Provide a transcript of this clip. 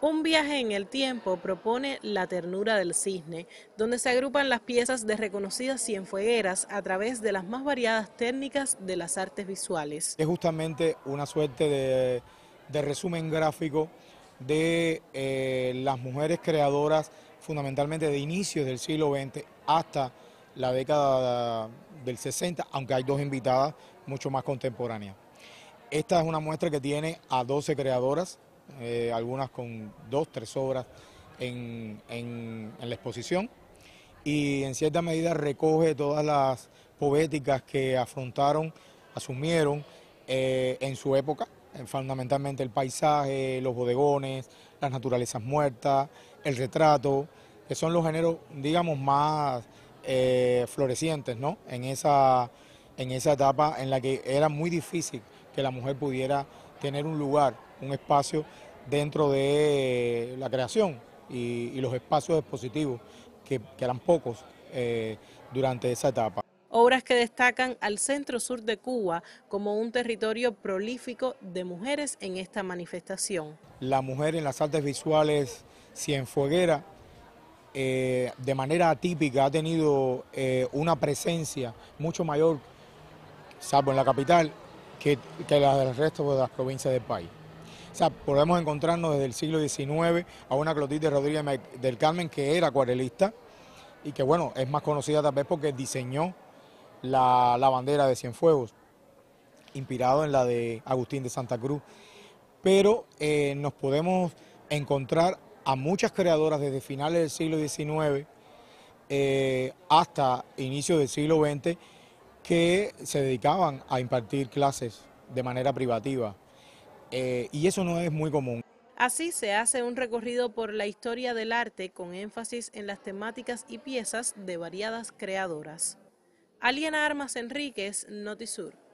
Un viaje en el tiempo propone La ternura del cisne, donde se agrupan las piezas de reconocidas cienfuegueras a través de las más variadas técnicas de las artes visuales. Es justamente una suerte de, resumen gráfico de eh, las mujeres creadoras fundamentalmente de inicios del siglo XX hasta la década del 60, aunque hay dos invitadas mucho más contemporáneas. Esta es una muestra que tiene a 12 creadoras eh, algunas con dos, tres obras en, la exposición y en cierta medida recoge todas las poéticas que afrontaron, asumieron eh, en su época, eh, fundamentalmente el paisaje, los bodegones, las naturalezas muertas, el retrato, que son los géneros, digamos, más florecientes, ¿no? En esa, en esa etapa en la que era muy difícil que la mujer pudiera tener un lugar un espacio dentro de eh, la creación y, los espacios expositivos, que, eran pocos eh, durante esa etapa. Obras que destacan al centro sur de Cuba como un territorio prolífico de mujeres en esta manifestación. La mujer en las artes visuales cienfueguera, eh, de manera atípica, ha tenido eh, una presencia mucho mayor, salvo en la capital, que, que la del resto de las provincias del país podemos encontrarnos desde el siglo XIX a una Clotilde Rodríguez del Carmen que era acuarelista y que, bueno, es más conocida tal vez porque diseñó la, bandera de Cienfuegos, inspirado en la de Agustín de Santa Cruz. Pero eh, nos podemos encontrar a muchas creadoras desde finales del siglo XIX eh, hasta inicios del siglo XX que se dedicaban a impartir clases de manera privativa. Eh, y eso no es muy común. Así se hace un recorrido por la historia del arte con énfasis en las temáticas y piezas de variadas creadoras. Aliena Armas Enríquez, Notisur.